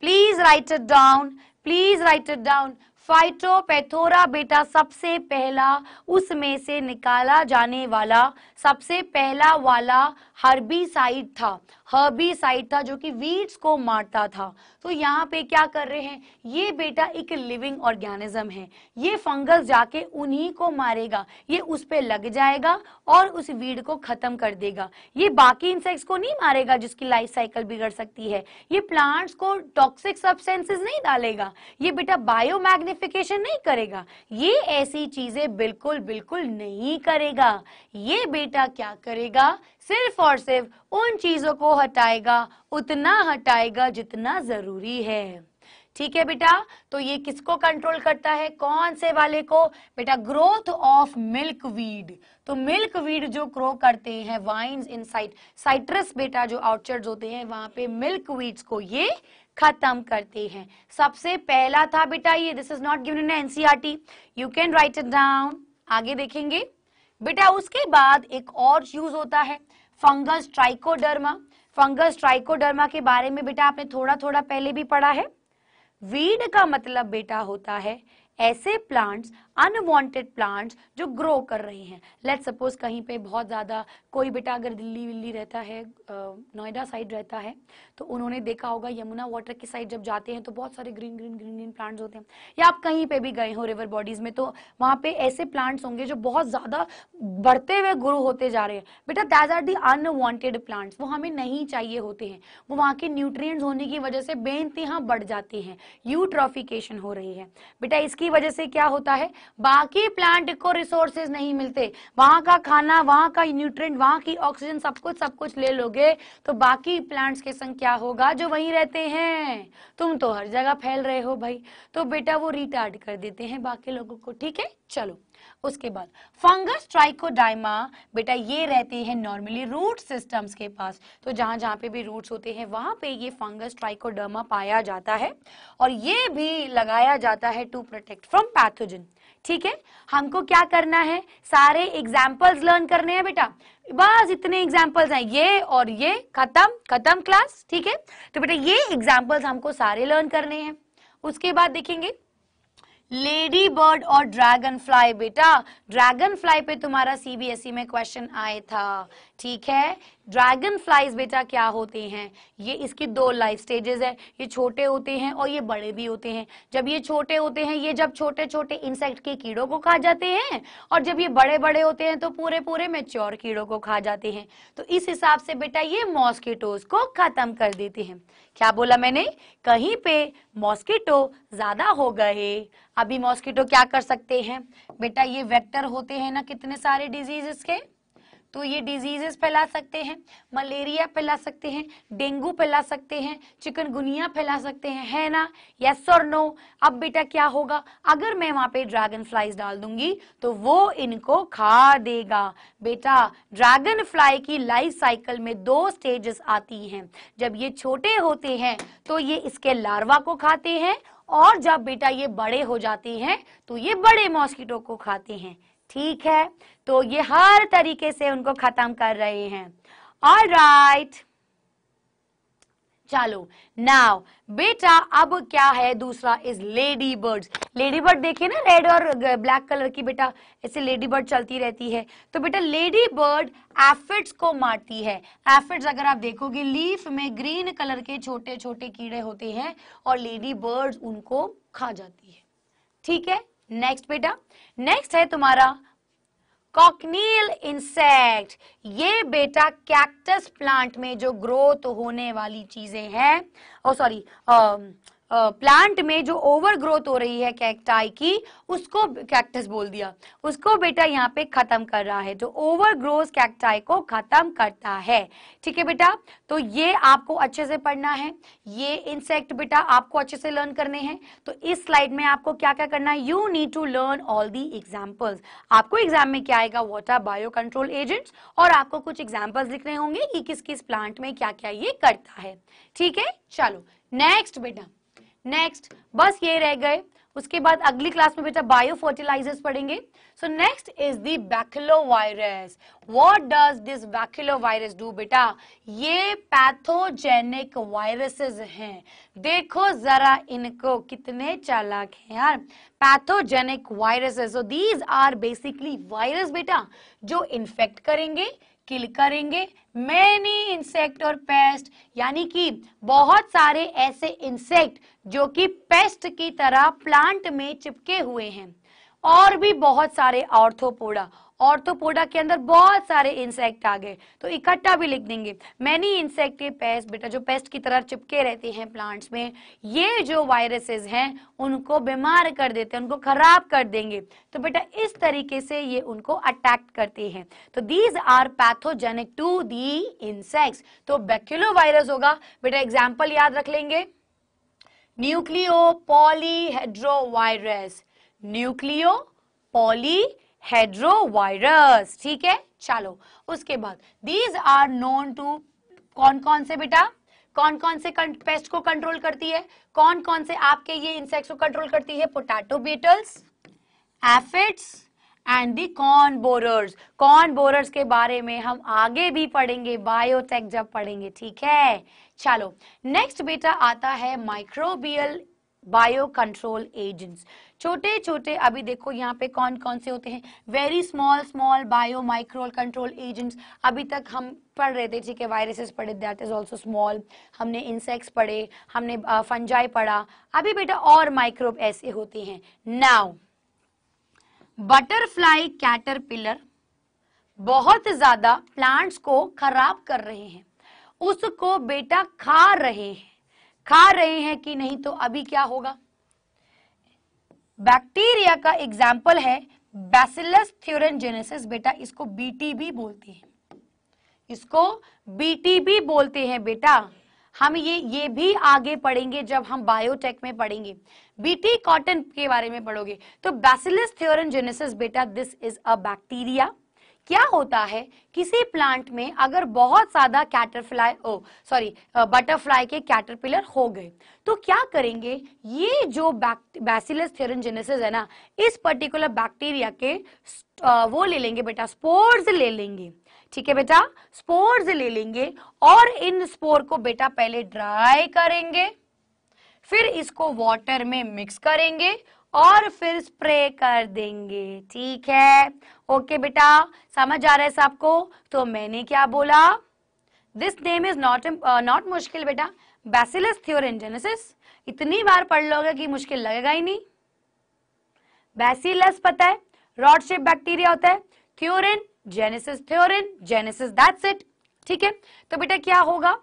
please write it down please write it down phytophthora बेटा सबसे पहला उसमें से निकाला जाने वाला सबसे पहला वाला हर्बीसाइड था हर्बीसाइड था जो कि वीड्स को मारता था तो यहाँ पे क्या कर रहे हैं ये बेटा एक लिविंग ऑर्गेनिज्म है ये फंगस जाके उन्हीं को मारेगा ये उस पर लग जाएगा और उस वीड को खत्म कर देगा ये बाकी इंसेक्ट्स को नहीं मारेगा जिसकी लाइफ साइकिल बिगड़ सकती है ये प्लांट्स को टॉक्सिक सब्सटेंसेस नहीं डालेगा ये बेटा बायो मैग्निफिकेशन नहीं करेगा ये ऐसी चीजें बिल्कुल बिल्कुल नहीं करेगा ये बेटा क्या करेगा सिर्फ और सिर्फ उन चीजों को हटाएगा उतना हटाएगा जितना जरूरी है ठीक है बेटा तो ये किसको कंट्रोल करता है कौन से वाले को बेटा ग्रोथ ऑफ मिल्क वीड तो मिल्क वीड जो ग्रो करते हैं वाइन्स इन साइट साइट्रस बेटा जो आउटचर्ड होते हैं वहां पे मिल्क वीड्स को ये खत्म करते हैं सबसे पहला था बेटा ये this is not given in NCERT you can write it down आगे देखेंगे बेटा उसके बाद एक और यूज होता है फंगस ट्राइकोडर्मा फंगस ट्राइकोडर्मा के बारे में बेटा आपने थोड़ा थोड़ा पहले भी पढ़ा है वीड का मतलब बेटा होता है ऐसे प्लांट्स अनवांटेड प्लांट्स जो ग्रो कर रहे हैं लेट सपोज कहीं पे बहुत ज़्यादा कोई बेटा अगर दिल्ली विल्ली रहता है नोएडा साइड रहता है तो उन्होंने देखा होगा यमुना वाटर की साइड जब जाते हैं तो बहुत सारे green green green green plants होते हैं या आप कहीं पे भी गए हो रिवर बॉडीज में तो वहाँ पे ऐसे प्लांट्स होंगे जो बहुत ज़्यादा बढ़ते हुए ग्रो होते जा रहे हैं बेटा these are the unwanted plants वो हमें नहीं चाहिए होते हैं वो वहाँ के न्यूट्रिय होने की वजह से बेनतहा बढ़ जाते हैं यूट्रॉफिकेशन हो रही है बेटा इसकी वजह से क्या होता है बाकी प्लांट को रिसोर्सेज नहीं मिलते वहां का खाना वहां का न्यूट्रिएंट वहां की ऑक्सीजन सब कुछ सब कुछ ले लोगे तो बाकी प्लांट्स के संग क्या होगा जो वहीं रहते हैं तुम तो हर जगह फैल रहे हो भाई तो बेटा वो रिटार्ड कर देते हैं बाकी लोगों को ठीक है चलो उसके बाद फंगस ट्राइकोडाइमा बेटा ये रहती है नॉर्मली रूट सिस्टम्स के पास तो जहां जहां पे भी रूट्स होते हैं वहां पे ये फंगस ट्राइकोडर्मा पाया जाता है और ये भी लगाया जाता है टू प्रोटेक्ट फ्रॉम पैथोजन ठीक है हमको क्या करना है सारे एग्जाम्पल्स लर्न करने हैं बेटा बस इतने एग्जाम्पल्स हैं ये और ये खत्म खत्म क्लास ठीक है तो बेटा ये एग्जाम्पल्स हमको सारे लर्न करने हैं उसके बाद देखेंगे लेडी बर्ड और ड्रैगन फ्लाई बेटा ड्रैगन फ्लाई पे तुम्हारा सीबीएसई e में क्वेश्चन आया था ठीक है ड्रैगन फ्लाइज बेटा क्या होते हैं ये इसकी दो लाइफ स्टेजेस है ये छोटे होते हैं और ये बड़े भी होते हैं जब ये छोटे होते हैं ये जब छोटे छोटे इंसेक्ट के कीड़ों को खा जाते हैं और जब ये बड़े बड़े होते हैं तो पूरे पूरे मेच्योर कीड़ों को खा जाते हैं तो इस हिसाब से बेटा ये मॉस्किटोज को खत्म कर देते हैं क्या बोला मैंने कहीं पे मॉस्किटो ज्यादा हो गए अभी मॉस्किटो क्या कर सकते हैं बेटा ये वेक्टर होते हैं ना कितने सारे डिजीजेस के तो ये डिजीजेस फैला सकते हैं मलेरिया फैला सकते हैं डेंगू फैला सकते हैं चिकनगुनिया फैला सकते हैं है ना यस और नो अब बेटा क्या होगा अगर मैं वहां पे ड्रैगन फ्लाई डाल दूंगी तो वो इनको खा देगा बेटा ड्रैगन फ्लाई की लाइफ साइकिल में दो स्टेजेस आती हैं जब ये छोटे होते हैं तो ये इसके लार्वा को खाते हैं और जब बेटा ये बड़े हो जाते हैं तो ये बड़े मॉस्किटो को खाते हैं ठीक है तो ये हर तरीके से उनको खत्म कर रहे हैं और राइट चलो नाउ बेटा अब क्या है दूसरा is ladybird ladybird देखिए ना रेड और ब्लैक कलर की बेटा ऐसे लेडी बर्ड चलती रहती है तो बेटा लेडी बर्ड एफिड्स को मारती है एफिड्स अगर आप देखोगे लीफ में ग्रीन कलर के छोटे छोटे कीड़े होते हैं और लेडी बर्ड उनको खा जाती है ठीक है नेक्स्ट बेटा नेक्स्ट है तुम्हारा कॉकनील इंसेक्ट ये बेटा कैक्टस प्लांट में जो ग्रोथ होने वाली चीजें हैं ओ oh, सॉरी प्लांट में जो ओवर ग्रोथ हो रही है कैक्टाई की उसको कैक्टस बोल दिया उसको बेटा यहाँ पे खत्म कर रहा है जो ओवर ग्रोथ कैक्टाई को खत्म करता है ठीक है बेटा तो ये आपको अच्छे से पढ़ना है ये इंसेक्ट बेटा आपको अच्छे से लर्न करने हैं तो इस स्लाइड में आपको क्या क्या करना है you need to learn all the examples आपको एग्जाम में क्या आएगा what are bio control agents और आपको कुछ एग्जाम्पल्स लिखने होंगे कि किस किस प्लांट में क्या क्या ये करता है ठीक है चलो नेक्स्ट बेटा नेक्स्ट बस ये रह गए उसके बाद अगली क्लास में बेटा बायो फर्टिलाइजर्स पढ़ेंगे so next is the virus what does this virus do बेटा ये पैथोजेनिक वायरसेस हैं देखो जरा इनको कितने चालाक हैं यार pathogenic viruses so these are basically virus बेटा जो इन्फेक्ट करेंगे किल करेंगे मैनी इंसेक्ट और पेस्ट यानी कि बहुत सारे ऐसे इंसेक्ट जो कि पेस्ट की तरह प्लांट में चिपके हुए हैं और भी बहुत सारे ऑर्थोपोडा ऑर्थोपोडा के अंदर बहुत सारे इंसेक्ट आ गए तो इकट्ठा भी लिख देंगे मैनी इंसेक्ट के पेस्ट बेटा जो पेस्ट की तरह चिपके रहते हैं प्लांट्स में ये जो वायरसेस हैं उनको बीमार कर देते हैं उनको खराब कर देंगे तो बेटा इस तरीके से ये उनको अटैक करते हैं तो these are pathogenic to the insect तो बैक्यूलो वायरस होगा बेटा एग्जाम्पल याद रख लेंगे nucleopolyhedrovirus nucleopolyhedrovirus ठीक है चलो उसके बाद दीज आर नोन टू कौन कौन से बेटा कौन कौन से पेस्ट को कंट्रोल करती है कौन कौन से आपके ये इंसेक्ट्स को कंट्रोल करती है potato beetles aphids and the corn borers corn borers के बारे में हम आगे भी पढ़ेंगे बायोटेक जब पढ़ेंगे ठीक है चलो नेक्स्ट बेटा आता है माइक्रोबियल बायो कंट्रोल एजेंट्स छोटे छोटे अभी देखो यहाँ पे कौन कौन से होते हैं very small small bio microbial control agents अभी तक हम पढ़ रहे थे ठीक है वायरसेस पढ़े दैट इज ऑल्सो स्मॉल हमने इंसेक्ट्स पढ़े हमने फंजाई पढ़ा अभी बेटा और माइक्रोब ऐसे होते हैं नाउ बटरफ्लाई कैटरपिलर बहुत ज्यादा प्लांट्स को खराब कर रहे हैं उसको बेटा खा रहे हैं खा रहे हैं कि नहीं तो अभी क्या होगा बैक्टीरिया का एग्जाम्पल है बैसिलस थ्योरेंजेनेसिस बेटा इसको बीटीबी बोलते हैं इसको बीटीबी बोलते हैं बेटा हम ये ये भी आगे पढ़ेंगे जब हम बायोटेक में पढ़ेंगे बीटी कॉटन के बारे में पढ़ोगे तो बैसिलस थ्योरेंजेनेसिस बेटा दिस इज अ बैक्टीरिया क्या होता है किसी प्लांट में अगर बहुत ज्यादा कैटरफ्लाई ओ सॉरी बटरफ्लाई के कैटरपिलर हो गए तो क्या करेंगे ये जो बैसिलस थेरेंजेनेसिस है ना इस पर्टिकुलर बैक्टीरिया के वो ले लेंगे बेटा स्पोर्स ले लेंगे ठीक है बेटा स्पोर्स ले लेंगे और इन स्पोर को बेटा पहले ड्राई करेंगे फिर इसको वाटर में मिक्स करेंगे और फिर स्प्रे कर देंगे ठीक है ओके बेटा समझ आ रहा है सबको तो मैंने क्या बोला this name is not not मुश्किल बेटा बैसिलस जेनेसिस इतनी बार पढ़ लोगे कि मुश्किल लगेगा ही नहीं बैसिलस पता है रॉड शेप बैक्टीरिया होता है thuringiensis thuringiensis that's it ठीक है तो बेटा क्या होगा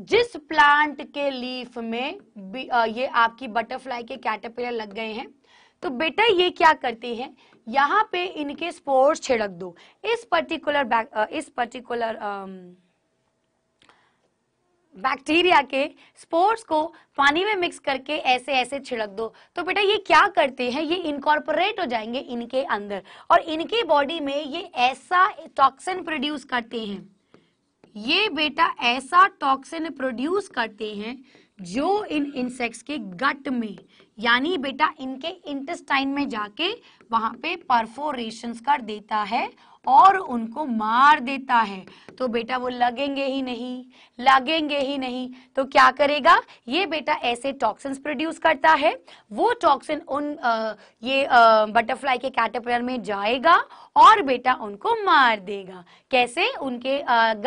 जिस प्लांट के लीफ में ये आपकी बटरफ्लाई के कैटरपिलर लग गए हैं तो बेटा ये क्या करते हैं यहाँ पे इनके स्पोर्स छिड़क दो इस पर्टिकुलर इस पर्टिकुलर बैक्टीरिया के स्पोर्ट्स को पानी में मिक्स करके ऐसे ऐसे छिड़क दो तो बेटा ये क्या करते हैं ये इनकॉर्पोरेट हो जाएंगे इनके अंदर और इनके बॉडी में ये ऐसा टॉक्सिन प्रोड्यूस करते हैं ये बेटा ऐसा टॉक्सिन प्रोड्यूस करते हैं जो इन इंसेक्ट्स के गट में यानी बेटा इनके इंटेस्टाइन में जाके वहां पे परफोरेशंस कर देता है और उनको मार देता है तो बेटा वो लगेंगे ही नहीं लगेंगे ही नहीं तो क्या करेगा ये बेटा ऐसे टॉक्सिन प्रोड्यूस करता है वो टॉक्सिन उन आ, ये बटरफ्लाई के कैटरपिलर में जाएगा और बेटा उनको मार देगा कैसे उनके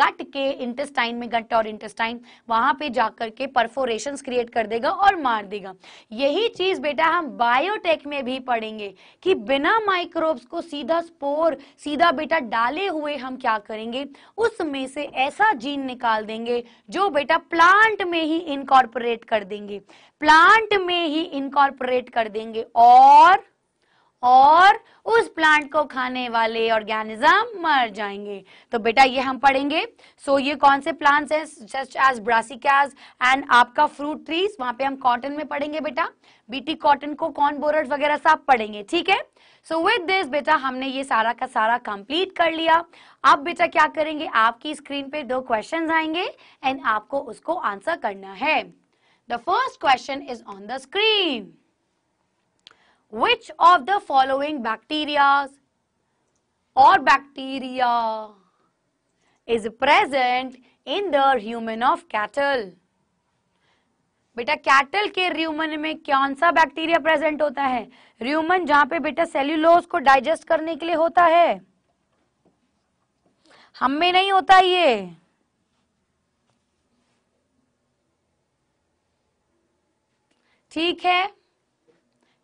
गट के इंटेस्टाइन में गट और इंटेस्टाइन वहां पे जाकर के परफोरेशन क्रिएट कर देगा और मार देगा यही चीज बेटा हम बायोटेक में भी पढ़ेंगे कि बिना माइक्रोब्स को सीधा स्पोर सीधा बेटा डाले हुए हम क्या करेंगे उसमें से ऐसा जीन निकाल देंगे जो बेटा प्लांट में ही इनकॉर्पोरेट कर देंगे प्लांट में ही इनकॉर्पोरेट कर देंगे और और उस प्लांट को खाने वाले ऑर्गेनिज्म मर जाएंगे तो बेटा ये हम पढ़ेंगे सो so, ये कौन से प्लांट्स हैं जस्ट एज ब्रासिकाज एंड आपका फ्रूट ट्रीज वहां पे हम कॉटन में पढ़ेंगे बेटा बीटी कॉटन को कॉर्न बोरर्स वगैरह सब पढ़ेंगे ठीक है सो विद दिस बेटा हमने ये सारा का सारा कंप्लीट कर लिया अब बेटा क्या करेंगे आपकी स्क्रीन पे दो क्वेश्चन आएंगे एंड आपको उसको आंसर करना है the first question is on the screen which of the following bacteria और bacteria is present in the human of cattle बेटा कैटल के र्यूमन में कौन सा बैक्टीरिया प्रेजेंट होता है र्यूमन जहां पे बेटा सेल्यूलोज को डाइजेस्ट करने के लिए होता है हम में नहीं होता ये ठीक है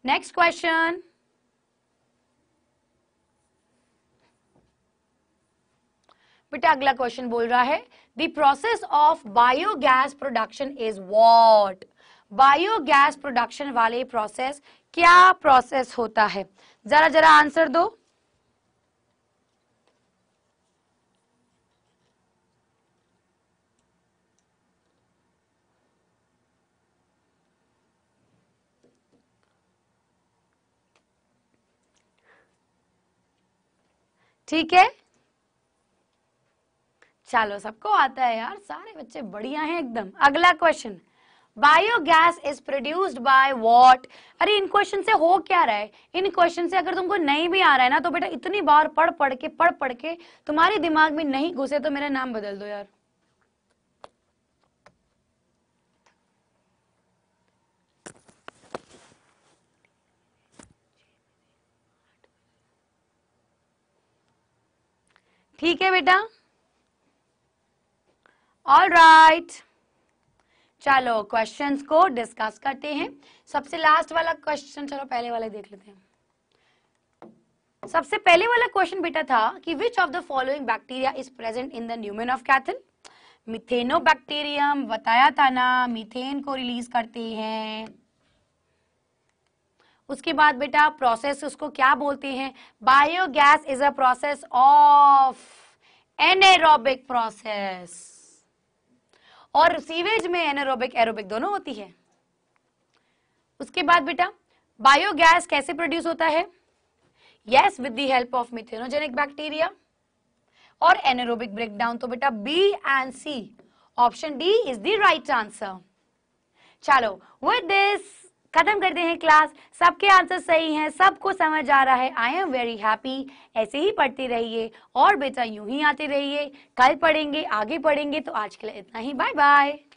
नेक्स्ट क्वेश्चन बेटा अगला क्वेश्चन बोल रहा है the process of biogas production is what biogas production वाले प्रोसेस क्या प्रोसेस होता है जरा जरा आंसर दो ठीक है चलो सबको आता है यार सारे बच्चे बढ़िया हैं एकदम अगला question biogas is produced by what अरे इन क्वेश्चन से हो क्या रहा है इन क्वेश्चन से अगर तुमको नहीं भी आ रहा है ना तो बेटा इतनी बार पढ़ पढ़ के पढ़ पढ़ के तुम्हारे दिमाग में नहीं घुसे तो मेरा नाम बदल दो यार ठीक है बेटा ऑल राइट right. चलो क्वेश्चंस को डिस्कस करते हैं सबसे लास्ट वाला क्वेश्चन चलो पहले वाला देख लेते हैं सबसे पहले वाला क्वेश्चन बेटा था कि which of the following bacteria is present in the rumen of cattle methanobacterium बताया था ना मिथेन को रिलीज करते हैं उसके बाद बेटा प्रोसेस उसको क्या बोलते हैं biogas is a process of anaerobic process और सीवेज में एनएरोबिक एरोबिक दोनों होती है उसके बाद बेटा बायोगैस कैसे प्रोड्यूस होता है yes with the help of methanogenic bacteria और एनरोबिक ब्रेकडाउन तो बेटा B and C option D is the right answer चलो विद दिस खत्म करते हैं क्लास सबके आंसर सही हैं सबको समझ आ रहा है आई एम वेरी हैप्पी ऐसे ही पढ़ते रहिए और बेटा यूं ही आते रहिए कल पढ़ेंगे आगे पढ़ेंगे तो आज के लिए इतना ही बाय बाय